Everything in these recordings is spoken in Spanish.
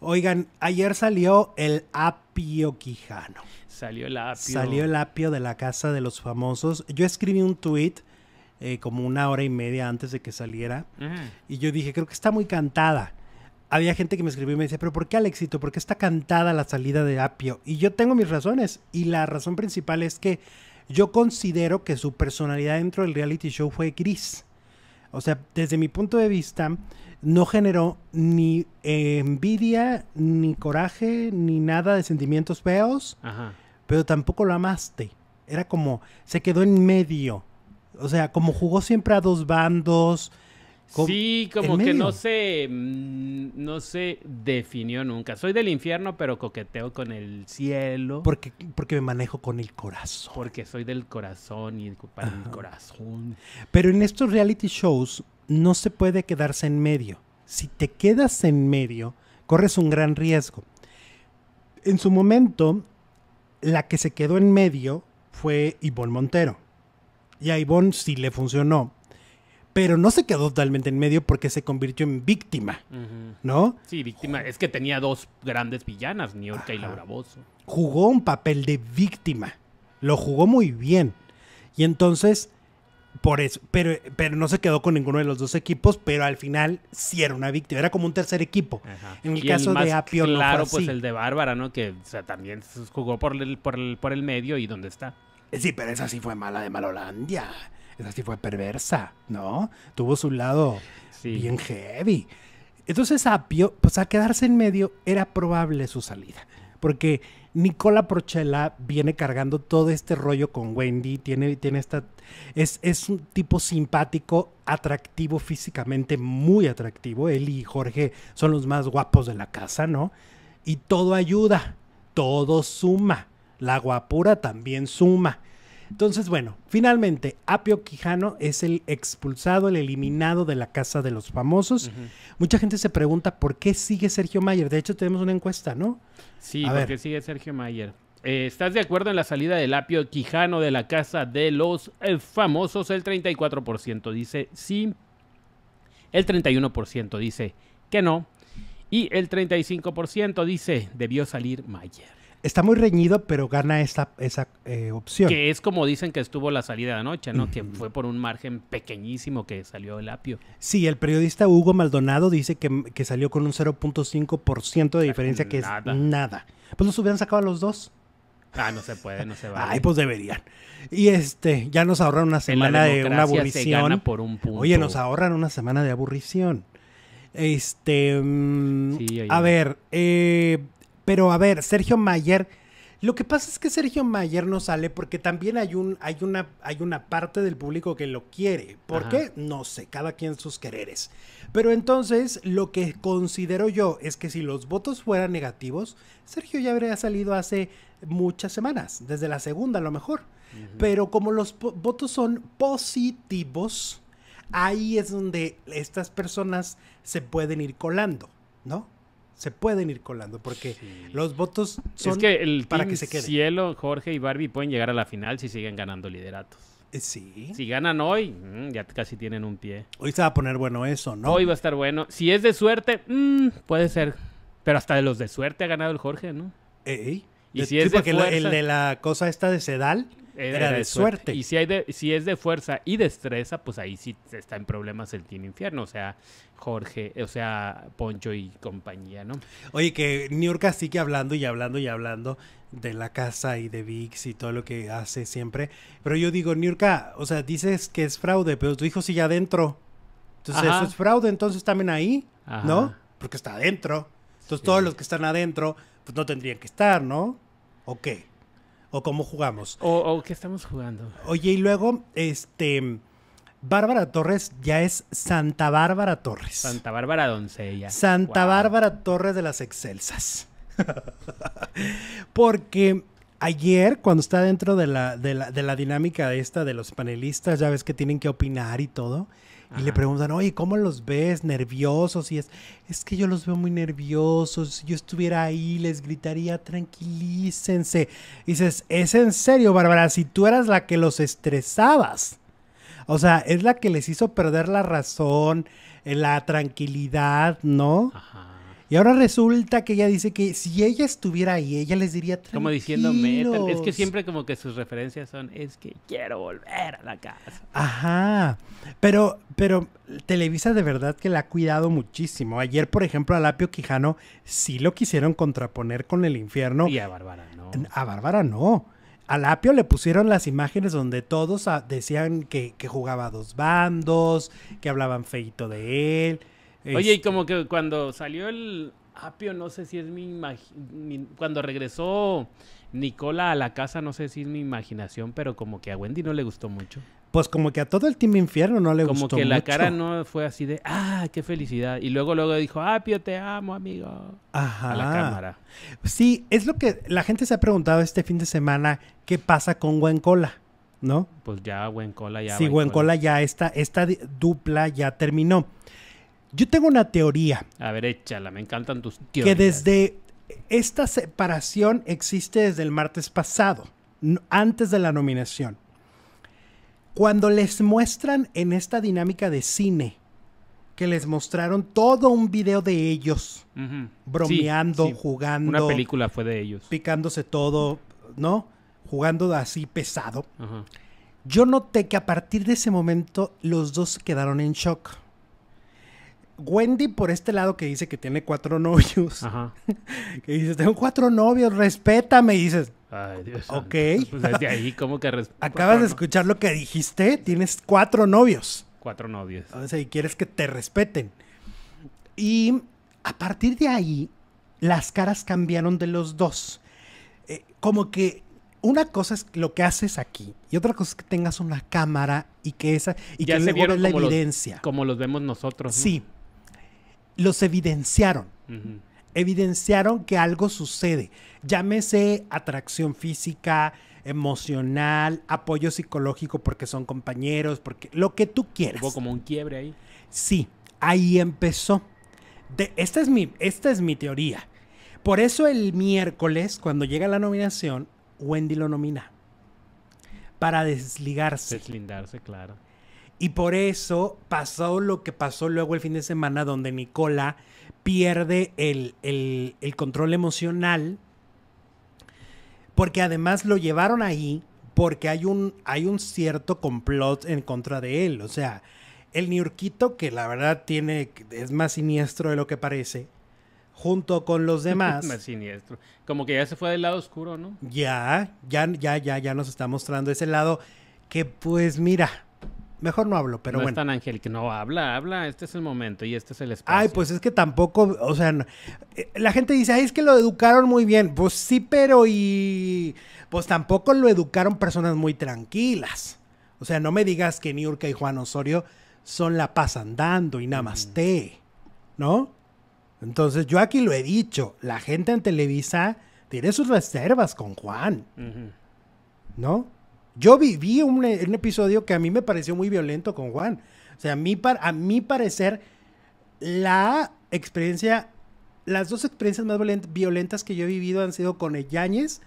Oigan, ayer salió el apio Quijano. Salió el apio. Salió el apio de la casa de los famosos. Yo escribí un tweet eh, como una hora y media antes de que saliera. Y yo dije, creo que está muy cantada. Había gente que me escribió y me decía, pero ¿por qué Alexito? ¿Por qué está cantada la salida de Apio? Y yo tengo mis razones. Y la razón principal es que yo considero que su personalidad dentro del reality show fue gris. O sea, desde mi punto de vista, no generó ni envidia, ni coraje, ni nada de sentimientos feos, Ajá. pero tampoco lo amaste. Era como, se quedó en medio. O sea, como jugó siempre a dos bandos. Sí, como que no se, mm, no definió nunca. Soy del infierno, pero coqueteo con el cielo. Porque, porque me manejo con el corazón. Porque soy del corazón y para el corazón. Pero en estos reality shows no se puede quedarse en medio. Si te quedas en medio, corres un gran riesgo. En su momento, la que se quedó en medio fue Ivonne Montero. Y a Ivonne sí le funcionó. Pero no se quedó totalmente en medio porque se convirtió en víctima, ¿no? Sí, víctima. Es que tenía dos grandes villanas, Niorca y Laura Jugó un papel de víctima. Lo jugó muy bien. Y entonces por eso, pero, pero no se quedó con ninguno de los dos equipos, pero al final sí era una víctima, era como un tercer equipo. En el caso de Apio claro, pues el de Bárbara, ¿no? Que también jugó por el, por el, medio y dónde está. Sí, pero esa sí fue mala de Malolandia. Esa sí fue perversa, ¿no? Tuvo su lado bien heavy. Entonces Apio, pues a quedarse en medio era probable su salida, porque Nicola Prochela viene cargando todo este rollo con Wendy, tiene, tiene esta, es, es, un tipo simpático, atractivo físicamente, muy atractivo, él y Jorge son los más guapos de la casa, ¿no? Y todo ayuda, todo suma, la guapura también suma. Entonces, bueno, finalmente, Apio Quijano es el expulsado, el eliminado de la Casa de los Famosos. Mucha gente se pregunta por qué sigue Sergio Mayer. De hecho, tenemos una encuesta, ¿no? Sí, ¿por qué sigue Sergio Mayer. Eh, ¿Estás de acuerdo en la salida del Apio Quijano de la Casa de los eh, Famosos? El 34% dice sí. El 31% dice que no. Y el 35% dice debió salir Mayer. Está muy reñido, pero gana esa, esa eh, opción. Que es como dicen que estuvo la salida de anoche, ¿no? Que fue por un margen pequeñísimo que salió el apio. Sí, el periodista Hugo Maldonado dice que, salió con un 0.5% de diferencia, que es nada. Pues nos hubieran sacado a los dos. Ah, no se puede, no se va. Ay, pues deberían. Y este, ya nos ahorran una semana de una aburrición. por un punto. Oye, nos ahorran una semana de aburrición. Este. Mm, a ver, eh, pero a ver, Sergio Mayer, lo que pasa es que Sergio Mayer no sale porque también hay, un, hay, una, hay una parte del público que lo quiere. ¿Por qué? No sé, cada quien sus quereres. Pero entonces lo que considero yo es que si los votos fueran negativos, Sergio ya habría salido hace muchas semanas, desde la segunda a lo mejor. Pero como los votos son positivos, ahí es donde estas personas se pueden ir colando, ¿no? se pueden ir colando porque los votos son es que el para que se queden. Cielo, Jorge y Barbie pueden llegar a la final si siguen ganando lideratos. Eh, sí. Si ganan hoy, mm, ya casi tienen un pie. Hoy se va a poner bueno eso, ¿no? Hoy va a estar bueno. Si es de suerte, mm, puede ser. Pero hasta de los de suerte ha ganado el Jorge, ¿no? Ey. Y si es de el, el de la cosa esta de Sedal, era, de, suerte. Y si, hay si es de fuerza y destreza, pues ahí sí está en problemas el Team Infierno. O sea, Jorge, o sea, Poncho y compañía, ¿no? Oye, que Niurka sigue hablando y hablando y hablando de la casa y de VIX y todo lo que hace siempre. Pero yo digo, Niurka, o sea, dices que es fraude, pero tu hijo sigue adentro. Entonces, eso es fraude, entonces también ahí, ¿no? Porque está adentro. Entonces, todos los que están adentro, pues no tendrían que estar, ¿no? ¿O qué? o cómo jugamos. O, qué estamos jugando. Oye, y luego, este... Bárbara Torres ya es Santa Bárbara Torres. Santa Bárbara Doncella. Santa Bárbara Torres de las Excelsas. Porque ayer, cuando está dentro de la, de, la, de la dinámica esta de los panelistas, ya ves que tienen que opinar y todo. Y le preguntan, oye, ¿cómo los ves? ¿Nerviosos? Y es, es que yo los veo muy nerviosos. Si yo estuviera ahí, les gritaría, tranquilícense. dices, es en serio, Bárbara, si tú eras la que los estresabas. O sea, es la que les hizo perder la razón, eh, la tranquilidad, ¿no? Ajá. Y ahora resulta que ella dice que si ella estuviera ahí, ella les diría Como diciéndome, es que siempre como que sus referencias son, es que quiero volver a la casa. Ajá, pero, pero Televisa de verdad que la ha cuidado muchísimo. Ayer, por ejemplo, a Lapio Quijano sí lo quisieron contraponer con el infierno. Y a Bárbara no. A Bárbara no. A Lapio le pusieron las imágenes donde todos ah, decían que, que jugaba a dos bandos, que hablaban feito de él. Oye, y este como que cuando salió el Apio, no sé si es mi, Cuando regresó Nicola a la casa, no sé si es mi imaginación, pero como que a Wendy no le gustó mucho. Pues como que a todo el Team Infierno no le gustó mucho. Como que la cara no fue así de, ah, qué felicidad. Y luego luego dijo, Apio, te amo, amigo. Ajá. A la cámara. Sí, es lo que la gente se ha preguntado este fin de semana, ¿qué pasa con Cola ¿No? Pues ya Cola ya. Sí, Cola ya, esta, esta dupla ya terminó. Yo tengo una teoría. A ver, échala, me encantan tus teorías. Que desde esta separación existe desde el martes pasado, antes de la nominación. Cuando les muestran en esta dinámica de cine, que les mostraron todo un video de ellos, bromeando, jugando. Una película fue de ellos. Picándose todo, ¿no? Jugando así pesado. Yo noté que a partir de ese momento los dos quedaron en shock. Wendy por este lado que dice que tiene cuatro novios. Ajá. que dice, tengo cuatro novios, respétame. Y dices, Ay, Dios. Ok. Pues desde pues, ahí, como que Acabas de escuchar lo que dijiste. Tienes cuatro novios. Cuatro novios. O sea, y quieres que te respeten. Y a partir de ahí, las caras cambiaron de los dos. Eh, como que una cosa es lo que haces aquí y otra cosa es que tengas una cámara y que esa y que luego la evidencia. como los vemos nosotros. ¿no? Sí, los evidenciaron. Evidenciaron que algo sucede. Llámese atracción física, emocional, apoyo psicológico porque son compañeros, porque lo que tú quieres. Hubo como un quiebre ahí. Sí, ahí empezó. esta, es mi, esta es mi teoría. Por eso el miércoles, cuando llega la nominación, Wendy lo nomina. Para desligarse. Deslindarse, claro. Y por eso pasó lo que pasó luego el fin de semana donde Nicola pierde el, control emocional. Porque además lo llevaron ahí porque hay un, hay un cierto complot en contra de él. O sea, el Niurquito, que la verdad tiene, es más siniestro de lo que parece, junto con los demás. más siniestro. Como que ya se fue del lado oscuro, ¿no? Ya, ya, ya, ya, ya nos está mostrando ese lado que pues mira, Mejor no hablo, pero no bueno. No es tan Ángel, que no habla, habla, este es el momento y este es el espacio. Ay, pues es que tampoco, o sea, eh, la gente dice, ay, es que lo educaron muy bien. Pues sí, pero y. Pues tampoco lo educaron personas muy tranquilas. O sea, no me digas que Niurka y Juan Osorio son la paz andando y namaste, ¿no? Entonces, yo aquí lo he dicho, la gente en Televisa tiene sus reservas con Juan, ¿no? Yo viví un, episodio que a mí me pareció muy violento con Juan. O sea, a mí, a mí parecer, la experiencia, las dos experiencias más violentas que yo he vivido han sido con el Yáñez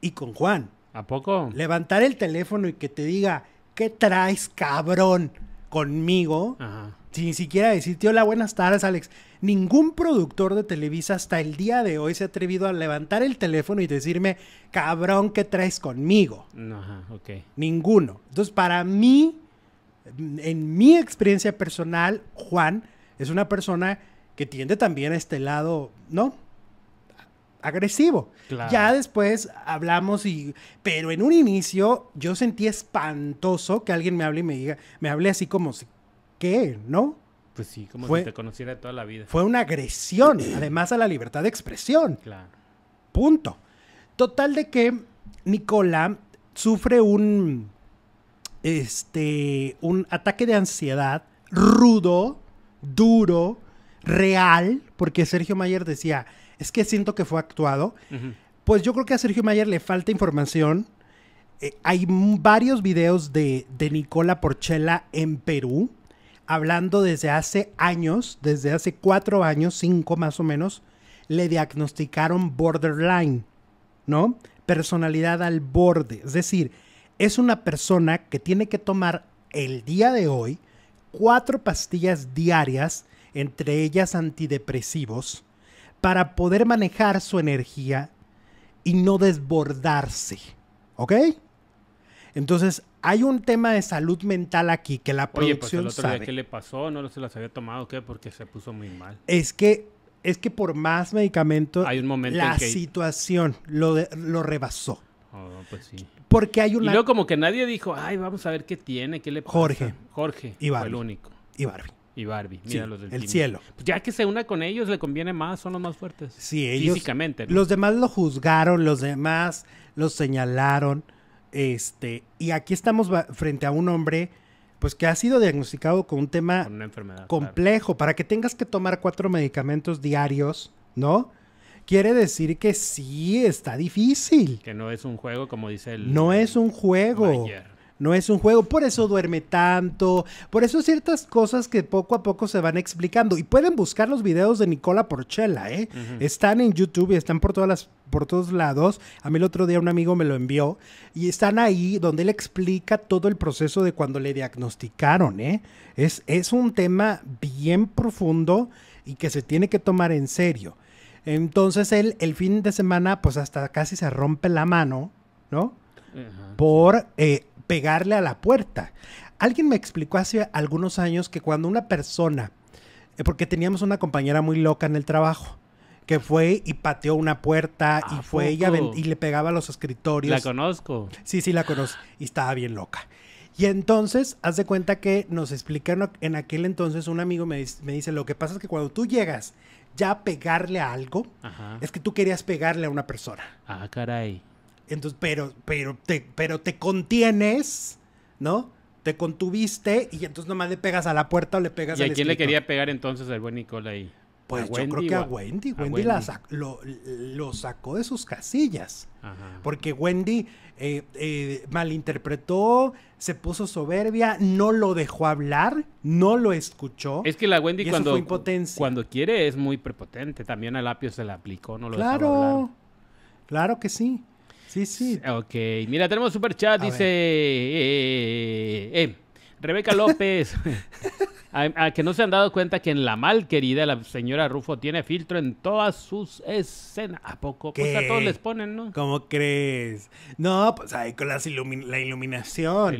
y con Juan. ¿A poco? Levantar el teléfono y que te diga, ¿qué traes, cabrón? Conmigo. Ajá. Sin siquiera decirte, hola, buenas tardes, Alex. Ningún productor de Televisa hasta el día de hoy se ha atrevido a levantar el teléfono y decirme, cabrón, ¿qué traes conmigo? Ajá, ok. Ninguno. Entonces, para mí, en mi experiencia personal, Juan es una persona que tiende también a este lado, ¿no? agresivo. Ya después hablamos y... Pero en un inicio yo sentí espantoso que alguien me hable y me diga, me hable así como si ¿qué? ¿No? Pues sí, como si te conociera de toda la vida. Fue una agresión, además a la libertad de expresión. Claro. Punto. Total de que Nicola sufre un, este, un ataque de ansiedad rudo, duro, real, porque Sergio Mayer decía, es que siento que fue actuado. Pues yo creo que a Sergio Mayer le falta información. Eh, hay varios videos de, de Nicola Porchela en Perú hablando desde hace años, desde hace cuatro años, cinco más o menos, le diagnosticaron borderline, ¿no? Personalidad al borde. Es decir, es una persona que tiene que tomar el día de hoy cuatro pastillas diarias, entre ellas antidepresivos, para poder manejar su energía y no desbordarse. ¿Ok? Entonces, hay un tema de salud mental aquí que la producción Oye, pues el otro sabe. Día, ¿Qué le pasó? ¿No se las había tomado? ¿Qué? Porque se puso muy mal. Es que, es que por más medicamento, la situación lo, lo rebasó. Oh, pues sí. Porque hay una... Y luego como que nadie dijo, ay, vamos a ver qué tiene, qué le pasa. Jorge. Jorge. Y Barbie. Fue el único. Y Barbie. Y Barbie. Mira los del El cielo. Pues ya que se una con ellos, le conviene más, son los más fuertes. Sí, ellos... Físicamente. Los demás lo juzgaron, los demás lo señalaron. Este, y aquí estamos frente a un hombre pues que ha sido diagnosticado con un tema complejo, para que tengas que tomar cuatro medicamentos diarios, ¿no? Quiere decir que sí está difícil. Que no es un juego, como dice el. No es un juego. No es un juego, por eso duerme tanto, por eso ciertas cosas que poco a poco se van explicando. Y pueden buscar los videos de Nicola Porchela, ¿eh? Están en YouTube y están por, todas las, por todos lados. A mí el otro día un amigo me lo envió y están ahí donde él explica todo el proceso de cuando le diagnosticaron, ¿eh? Es, es un tema bien profundo y que se tiene que tomar en serio. Entonces él el fin de semana pues hasta casi se rompe la mano, ¿no? Por eh, pegarle a la puerta. Alguien me explicó hace algunos años que cuando una persona, eh, porque teníamos una compañera muy loca en el trabajo, que fue y pateó una puerta y fue ella y le pegaba a los escritorios. La conozco. Sí, sí, la conozco. Y estaba bien loca. Y entonces, haz de cuenta que nos explicaron en aquel entonces, un amigo me, dice, lo que pasa es que cuando tú llegas ya a pegarle a algo, es que tú querías pegarle a una persona. Ah, caray. Entonces, pero, pero, te, pero te contienes, ¿no? Te contuviste y entonces nomás le pegas a la puerta o le pegas ¿Y a quién le quería pegar entonces al buen Nicole ahí? Pues yo creo que a Wendy. Wendy, lo, sacó de sus casillas. Porque Wendy eh, eh, malinterpretó, se puso soberbia, no lo dejó hablar, no lo escuchó. Es que la Wendy cuando, cuando quiere es muy prepotente. También a Lapio se la aplicó, no lo claro, Claro que sí. Sí, sí. Ok, mira, tenemos super chat, dice eh, eh, eh, Rebeca López. A, que no se han dado cuenta que en La Mal Querida la señora Rufo tiene filtro en todas sus escenas. ¿A poco? Pues a todos les ponen, ¿no? ¿Cómo crees? No, pues ahí con las la iluminación.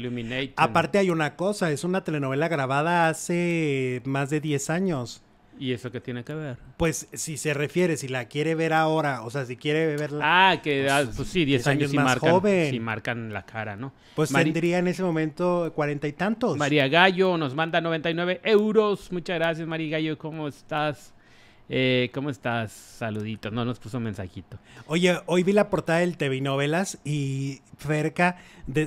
Aparte hay una cosa, es una telenovela grabada hace más de 10 años. ¿Y eso qué tiene que ver? Pues si se refiere, si la quiere ver ahora, o sea, si quiere verla. Ah, que pues, ah, pues sí, 10 años, más marcan, joven. marcan la cara, ¿no? Pues vendría tendría en ese momento cuarenta y tantos. María Gallo nos manda 99 euros. Muchas gracias, María Gallo. ¿Cómo estás? Eh, ¿Cómo estás? Saludito. No nos puso un mensajito. Oye, hoy vi la portada del TV Novelas y Ferca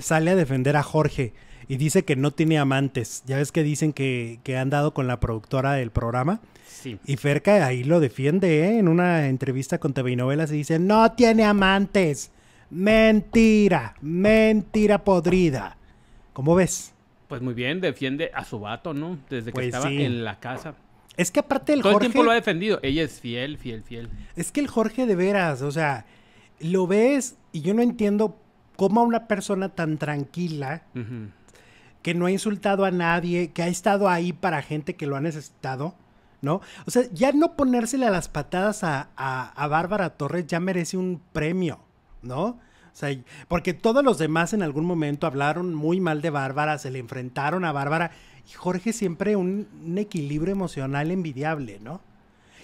sale a defender a Jorge y dice que no tiene amantes. Ya ves que dicen que, que han dado con la productora del programa. Sí. Y Ferca ahí lo defiende, ¿eh? En una entrevista con TV Novelas y dice, no tiene amantes. Mentira, mentira podrida. ¿Cómo ves? Pues muy bien, defiende a su vato, ¿no? Desde que pues estaba en la casa. Es que aparte el Jorge... Todo el tiempo lo ha defendido. Ella es fiel, fiel, fiel. Es que el Jorge de veras, o sea, lo ves y yo no entiendo cómo a una persona tan tranquila que no ha insultado a nadie, que ha estado ahí para gente que lo ha necesitado, ¿no? O sea, ya no ponérsele a las patadas a, Bárbara Torres ya merece un premio, ¿no? O sea, porque todos los demás en algún momento hablaron muy mal de Bárbara, se le enfrentaron a Bárbara. Y Jorge siempre un, equilibrio emocional envidiable, ¿no?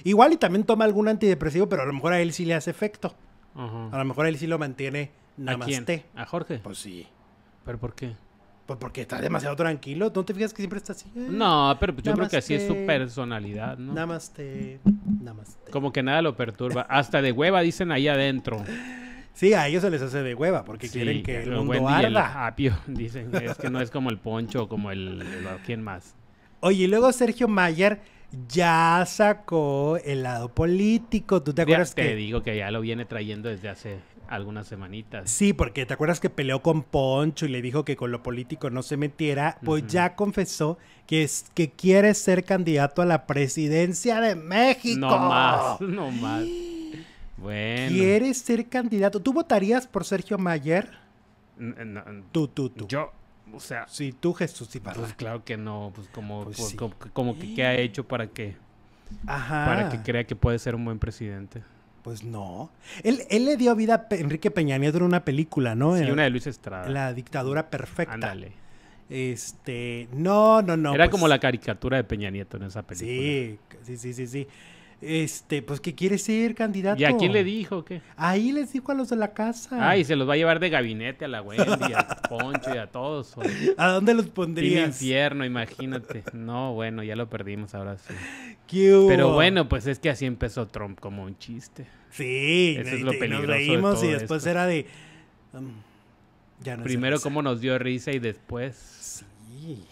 Igual y también toma algún antidepresivo, pero a lo mejor a él sí le hace efecto. A lo mejor a él sí lo mantiene namaste. ¿A Jorge? Pues sí. ¿Pero por qué? Pues porque está demasiado tranquilo. ¿No te fijas que siempre está así? no, pero pues yo creo que así es su personalidad, ¿no? Namaste, namaste. Como que nada lo perturba. Hasta de hueva dicen ahí adentro. Sí, a ellos se les hace de hueva porque quieren que el mundo arda. apio, dicen. Es que no es como el poncho, o como el, ¿Quién más? Oye, y luego Sergio Mayer ya sacó el lado político. ¿Tú te acuerdas? Ya te digo que ya lo viene trayendo desde hace algunas semanitas. Sí, porque te acuerdas que peleó con Poncho y le dijo que con lo político no se metiera, pues ya confesó que, que quiere ser candidato a la presidencia de México. No más, no más. Bueno. ¿Quiere ser candidato? ¿Tú votarías por Sergio Mayer? tú, tú, tú. Yo, o sea. Sí, tú, Jesús y Pues claro que no, pues, pues, pues como, como, que qué ha hecho para que. Para que crea que puede ser un buen presidente. Pues no. Él, le dio vida a Enrique Peña Nieto en una película, ¿no? Sí, una de Luis Estrada. La dictadura perfecta. Ándale. Este, no, no, no. Era pues como la caricatura de Peña Nieto en esa película. sí, sí, sí, sí este, pues que quiere ser candidato. ¿Y a quién le dijo? ¿Qué? Ahí les dijo a los de la casa. Ah, y se los va a llevar de gabinete a la Wendy, a Poncho y a todos. ¿A dónde los pondrías? El infierno, imagínate. No, bueno, ya lo perdimos ahora sí. Pero bueno, pues es que así empezó Trump, como un chiste. Sí, Eso es lo peligroso nos reímos y después era de... Um, Primero cómo nos dio risa y después... Sí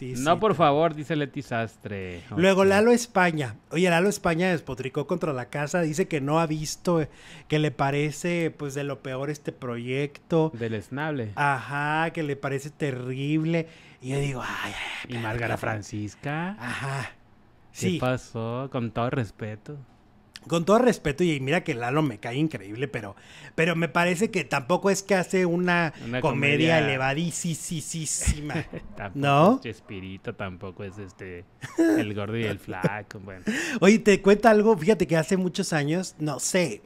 no, por favor, dice Leti Sastre. Luego, Lalo España. Oye, Lalo España despotricó contra la casa. Dice que no ha visto, eh, que le parece, pues, de lo peor este proyecto. Del esnable. Ajá, que le parece terrible. Y yo digo, ay, ay. ¿Y Margarita Francisca? Ajá. ¿Qué pasó? Con todo respeto con todo respeto, y mira que Lalo me cae increíble, pero, pero me parece que tampoco es que hace una, comedia, elevadísima. ¿No? Es Chespirito, tampoco es este el gordo y el flaco. Bueno. Oye, te cuento algo, fíjate que hace muchos años, no sé,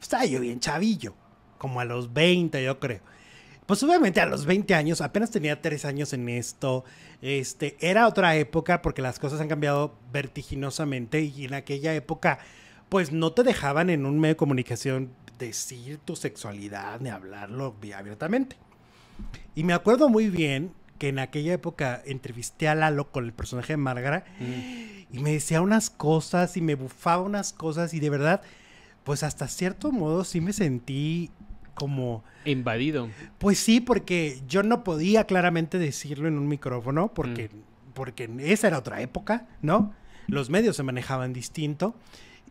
estaba yo bien chavillo, como a los 20, yo creo. Pues obviamente a los 20 años, apenas tenía 3 años en esto, este, era otra época porque las cosas han cambiado vertiginosamente y en aquella época pues no te dejaban en un medio de comunicación decir tu sexualidad ni hablarlo abiertamente. Y me acuerdo muy bien que en aquella época entrevisté a Lalo con el personaje de Márgara mm. y me decía unas cosas y me bufaba unas cosas y de verdad, pues hasta cierto modo sí me sentí como... Invadido. Pues sí, porque yo no podía claramente decirlo en un micrófono porque, mm. porque esa era otra época, ¿no? Los medios se manejaban distinto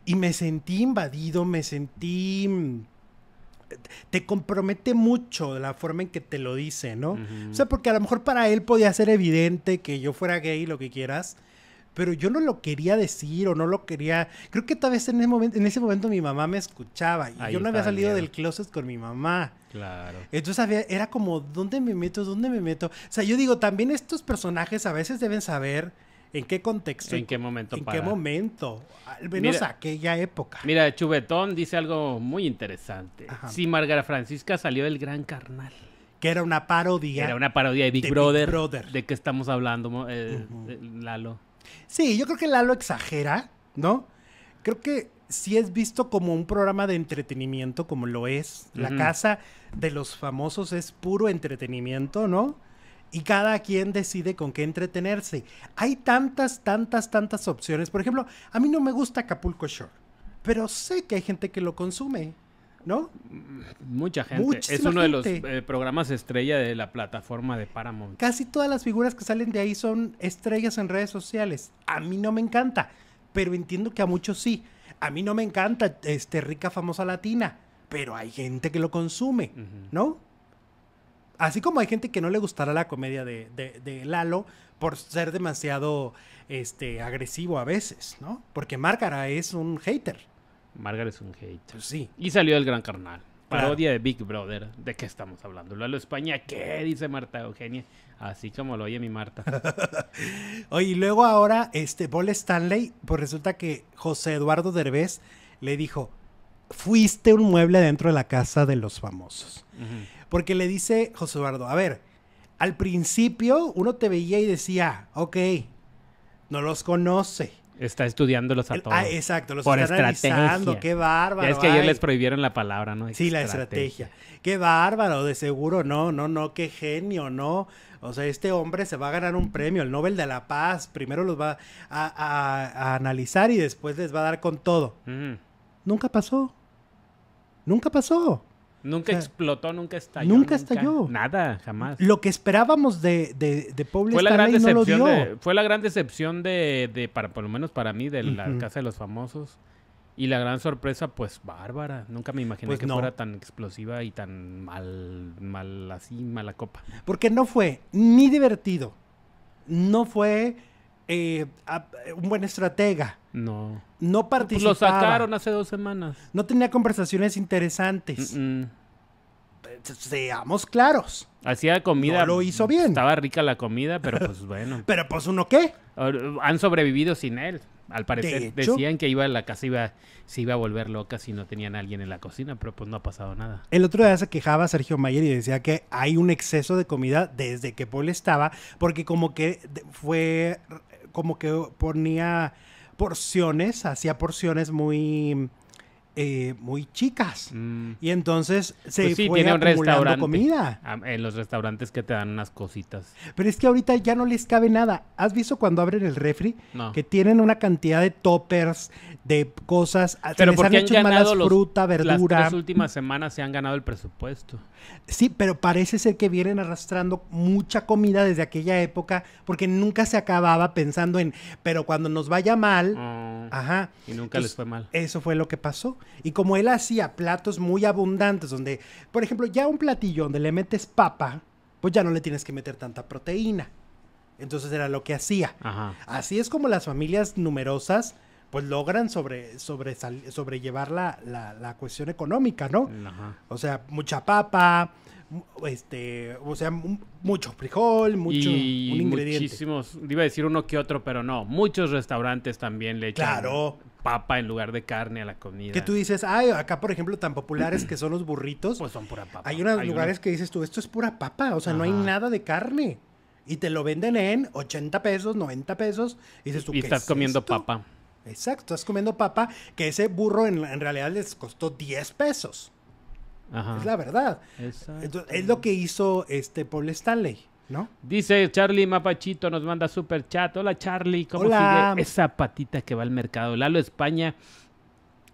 y me sentí invadido, me sentí... Mm, te compromete mucho la forma en que te lo dice, ¿no? O sea, porque a lo mejor para él podía ser evidente que yo fuera gay, lo que quieras, pero yo no lo quería decir o no lo quería... Creo que tal vez en ese momento, en ese momento mi mamá me escuchaba y yo no había salido del closet con mi mamá. Claro. Entonces había, era como, ¿dónde me meto? ¿Dónde me meto? O sea, yo digo, también estos personajes a veces deben saber ¿En qué contexto? ¿En qué momento? ¿En qué momento? Al menos aquella época. Mira, Chubetón dice algo muy interesante. Sí, Si Margarita Francisca salió del Gran Carnal. Que era una parodia. Era una parodia de Big, Brother, ¿De qué estamos hablando, eh, eh, Lalo? Sí, yo creo que Lalo exagera, ¿no? Creo que sí es visto como un programa de entretenimiento, como lo es. La casa de los famosos es puro entretenimiento, ¿no? y cada quien decide con qué entretenerse. Hay tantas, tantas, tantas opciones. Por ejemplo, a mí no me gusta Acapulco Shore, pero sé que hay gente que lo consume. ¿No? Mucha gente. es uno de los eh, programas estrella de la plataforma de Paramount. Casi todas las figuras que salen de ahí son estrellas en redes sociales. A mí no me encanta, pero entiendo que a muchos sí. A mí no me encanta este rica famosa latina, pero hay gente que lo consume, ¿no? Así como hay gente que no le gustará la comedia de, Lalo por ser demasiado este, agresivo a veces, ¿no? Porque Márgara es un hater. Márgara es un hater. Pues sí. Y salió el gran carnal. Parodia de Big Brother. ¿De qué estamos hablando? Lalo España, ¿qué? Dice Marta Eugenia. Así como lo oye mi Marta. Oye, y luego ahora, este, Paul Stanley, pues resulta que José Eduardo Derbez le dijo, fuiste un mueble dentro de la casa de los famosos. Porque le dice José Eduardo, a ver, al principio uno te veía y decía, ok, no los conoce. Está estudiándolos a todos. Ah, exacto, los Por está estrategia. Qué bárbaro. es que ayer les prohibieron la palabra, ¿no? Sí, la estrategia. Qué bárbaro, de seguro, no, no, no, qué genio, no. O sea, este hombre se va a ganar un premio, el Nobel de la Paz. Primero los va a, analizar y después les va a dar con todo. Nunca pasó. Nunca pasó. Nunca explotó, nunca estalló. Nunca, estalló. Nada, jamás. Lo que esperábamos de, de, de fue la gran decepción fue la gran decepción de, para, por lo menos para mí, de la Casa de los Famosos. Y la gran sorpresa, pues bárbara. Nunca me imaginé pues que fuera tan explosiva y tan mal, mal así, mala copa. Porque no fue ni divertido, no fue eh, un buen estratega. No. No participaba. lo sacaron hace dos semanas. No tenía conversaciones interesantes. Seamos claros. Hacía comida. No lo hizo bien. Estaba rica la comida, pero pues bueno. pero pues uno qué. Han sobrevivido sin él. Al parecer decían que iba a la casa iba, se iba a volver loca si no tenían a alguien en la cocina, pero pues no ha pasado nada. El otro día se quejaba Sergio Mayer y decía que hay un exceso de comida desde que Paul estaba, porque como que fue como que ponía porciones, hacía porciones muy eh, muy chicas. Mm. Y entonces se pues fue acumulando comida. Ah, en los restaurantes que te dan unas cositas. Pero es que ahorita ya no les cabe nada. ¿Has visto cuando abren el refri? No. Que tienen una cantidad de toppers, de cosas. Ah, pero han, hecho malas fruta, verdura. Las últimas semanas se han ganado el presupuesto. Sí, pero parece ser que vienen arrastrando mucha comida desde aquella época porque nunca se acababa pensando en, pero cuando nos vaya mal, ah. ajá. Y nunca les fue mal. Eso fue lo que pasó. Y como él hacía platos muy abundantes, donde, por ejemplo, ya un platillo donde le metes papa, pues ya no le tienes que meter tanta proteína. Entonces era lo que hacía. Así es como las familias numerosas pues logran sobre, sobre sobrellevar la, cuestión económica, ¿no? O sea, mucha papa, este, o sea, mucho frijol, mucho un ingrediente. Muchísimos, iba a decir uno que otro, pero no, muchos restaurantes también le echan claro papa en lugar de carne a la comida. Que tú dices, ay, acá por ejemplo tan populares que son los burritos. Pues son pura papa. Hay unos lugares que dices tú, esto es pura papa, o sea, no hay nada de carne. Y te lo venden en 80 pesos, 90 pesos. Y dices tú, estás comiendo papa. Exacto, estás comiendo papa, que ese burro en, realidad les costó 10 pesos. Es la verdad. es lo que hizo este Paul Stanley. Dice Charlie Mapachito, nos manda super chat. Hola Charlie, ¿cómo sigue esa patita que va al mercado? Lalo España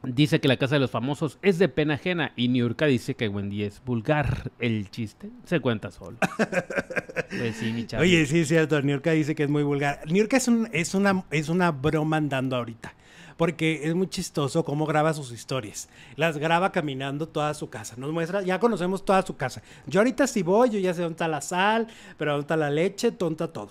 dice que la casa de los famosos es de pena ajena y Niurka dice que Wendy es vulgar. El chiste se cuenta solo. Pues Oye, sí, es cierto. Niurka dice que es muy vulgar. Niurka es, un, es, una, es una broma andando ahorita porque es muy chistoso cómo graba sus historias. Las graba caminando toda su casa. Nos muestra, ya conocemos toda su casa. Yo ahorita sí voy, yo ya sé dónde está la sal, pero dónde está la leche, tonta todo.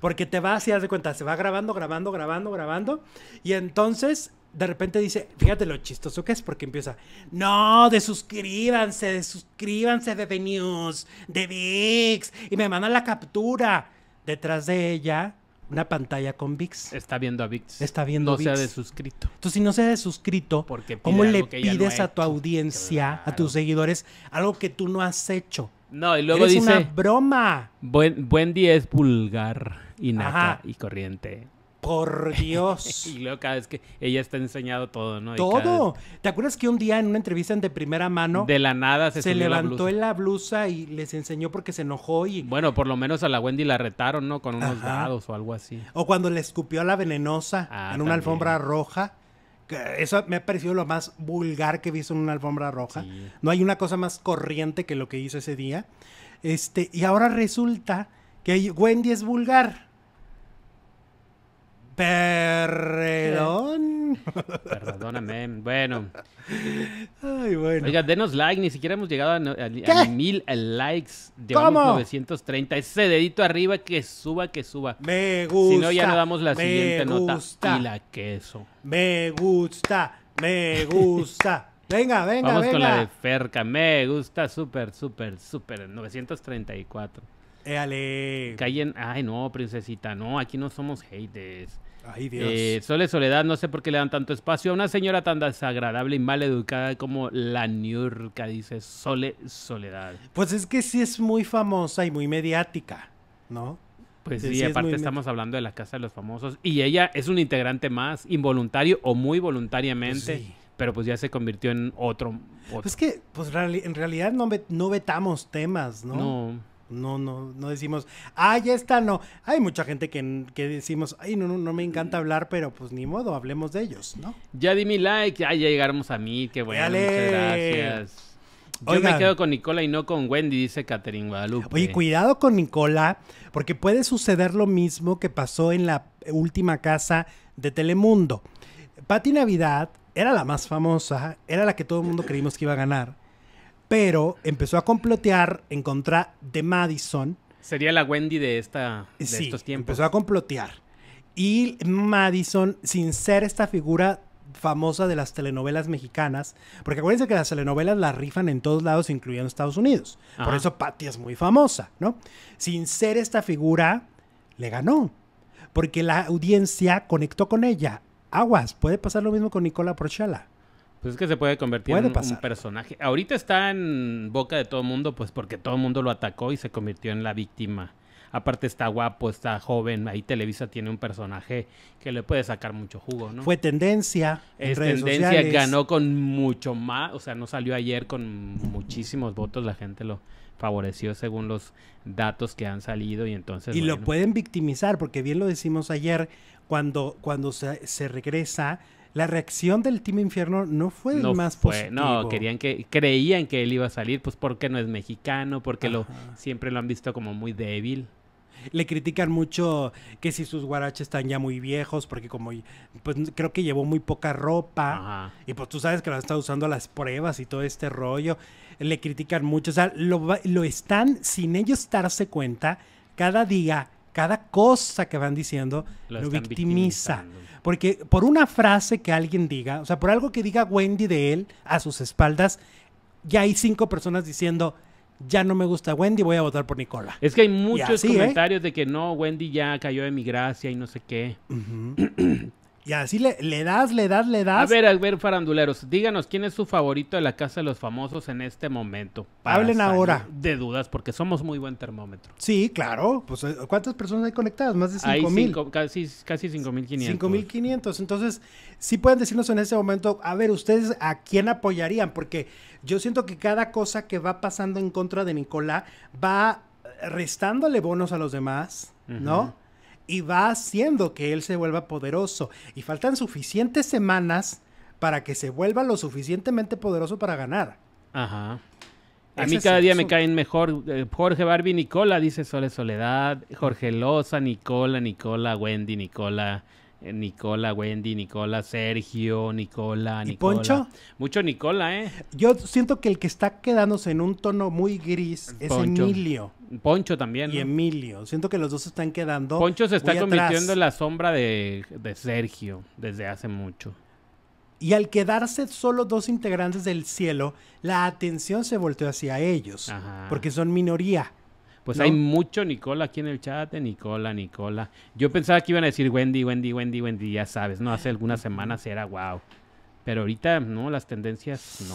Porque te vas y haz de cuenta, se va grabando, grabando, grabando, grabando. Y entonces de repente dice, fíjate lo chistoso que es, porque empieza, no, desuscríbanse, desuscríbanse de de News, de VIX, y me mandan la captura. Detrás de ella una pantalla con VIX. Está viendo a VIX. Está viendo no VIX. No sea de suscrito. Entonces, si no sea de suscrito, ¿cómo le pides a tu audiencia, a tus seguidores, algo que tú no has hecho? No, y luego Eres dice... una broma! Buen, buen día es vulgar, y y corriente por Dios. y luego cada vez que ella está enseñado todo, ¿no? todo. ¿Te acuerdas que un día en una entrevista de primera mano. De la nada se, levantó en la blusa y les enseñó porque se enojó y. Bueno, por lo menos a la Wendy la retaron, ¿no? Con unos dados o algo así. O cuando le escupió a la venenosa ah, en una alfombra roja. Eso me ha parecido lo más vulgar que he visto en una alfombra roja. No hay una cosa más corriente que lo que hizo ese día. Este, y ahora resulta que Wendy es vulgar. Perdón. Perdóname. Bueno. Ay, bueno. Oiga, denos like. Ni siquiera hemos llegado a, mil likes. de 930. Ese dedito arriba que suba, que suba. Me gusta. Si no, ya no damos la siguiente gusta, nota. Y la queso. Me gusta. Me gusta. Venga, venga, Vamos con la de Ferca. Me gusta súper, súper, súper. 934. Éale. Cayen. Ay, no, princesita. No, aquí no somos haters. Ay, eh, Dios. Soledad, no sé por qué le dan tanto espacio a una señora tan desagradable y mal educada como la Niurka, dice Sole Soledad. Pues es que sí es muy famosa y muy mediática, ¿no? Pues sí, aparte estamos hablando de la Casa de los Famosos y ella es un integrante más, involuntario o muy voluntariamente. Pues pero pues ya se convirtió en otro. Es que, pues en realidad no, no vetamos temas, ¿no? No. No, no, no decimos, ay, ya está, no. Hay mucha gente que, decimos, ay, no, no, no, me encanta mm. hablar, pero pues ni modo, hablemos de ellos, ¿no? Ya di mi like, ay, ya llegamos a mí, qué bueno, muchas gracias. Yo me quedo con Nicola y no con Wendy, dice Catherine Guadalupe. Oye, cuidado con Nicola, porque puede suceder lo mismo que pasó en la última casa de Telemundo. Patti Navidad era la más famosa, era la que todo el mundo creímos que iba a ganar pero empezó a complotear en contra de Madison. Sería la Wendy de, esta, de estos tiempos. Empezó a complotear. Y Madison, sin ser esta figura famosa de las telenovelas mexicanas, porque acuérdense que las telenovelas las rifan en todos lados, incluyendo Estados Unidos. Por eso Patty es muy famosa, ¿no? Sin ser esta figura, le ganó, porque la audiencia conectó con ella. Aguas, puede pasar lo mismo con Nicola Prochala? Pues es que se puede convertir en un personaje. Ahorita está en boca de todo el mundo, pues porque todo el mundo lo atacó y se convirtió en la víctima. Aparte está guapo, está joven, ahí Televisa tiene un personaje que le puede sacar mucho jugo, ¿no? Fue tendencia. En es tendencia, ganó con mucho más, o sea, no salió ayer con muchísimos votos, la gente lo favoreció según los datos que han salido y entonces... Y lo pueden victimizar, porque bien lo decimos ayer, cuando, cuando se regresa la reacción del Team Infierno no fue el más fue, positivo. No, querían que, creían que él iba a salir, pues porque no es mexicano, porque lo, siempre lo han visto como muy débil. Le critican mucho que si sus guaraches están ya muy viejos, porque como pues creo que llevó muy poca ropa. Y pues tú sabes que lo han estado usando a las pruebas y todo este rollo. Le critican mucho. O sea, lo, lo están, sin ellos darse cuenta, cada día cada cosa que van diciendo lo, victimiza. Porque por una frase que alguien diga, o sea, por algo que diga Wendy de él a sus espaldas, ya hay cinco personas diciendo, ya no me gusta Wendy, voy a votar por Nicola. Es que hay muchos ¿eh? comentarios de que no, Wendy ya cayó de mi gracia y no sé qué. Y así le, das, le das, le das. A ver, a ver, faranduleros, díganos quién es su favorito de la Casa de los Famosos en este momento. Hablen ahora. De dudas, porque somos muy buen termómetro. Sí, claro. Pues, eh, ¿cuántas personas hay conectadas? Más de cinco mil. Casi, casi 5.500. mil mil Entonces, sí pueden decirnos en este momento, a ver, ustedes a quién apoyarían, porque yo siento que cada cosa que va pasando en contra de Nicolás va restándole bonos a los demás, ¿no? y va haciendo que él se vuelva poderoso. Y faltan suficientes semanas para que se vuelva lo suficientemente poderoso para ganar. Ajá. A mí cada día me caen mejor eh, Jorge Barbie Nicola, dice Sole Soledad, Jorge Loza, Nicola, Nicola, Wendy, Nicola, eh, Nicola, Wendy, Nicola, Sergio, Nicola, ¿Y Poncho? Mucho Nicola, ¿eh? Yo siento que el que está quedándose en un tono muy gris es Emilio. Poncho también. Y Emilio. Siento que los dos están quedando. Poncho se está convirtiendo en la sombra de, de Sergio desde hace mucho. Y al quedarse solo dos integrantes del cielo, la atención se volteó hacia ellos, porque son minoría. Pues hay mucho Nicola aquí en el chat, de eh, Nicola, Nicola. Yo pensaba que iban a decir Wendy, Wendy, Wendy, Wendy, ya sabes, ¿no? Hace algunas semanas era wow. Pero ahorita, no, las tendencias no.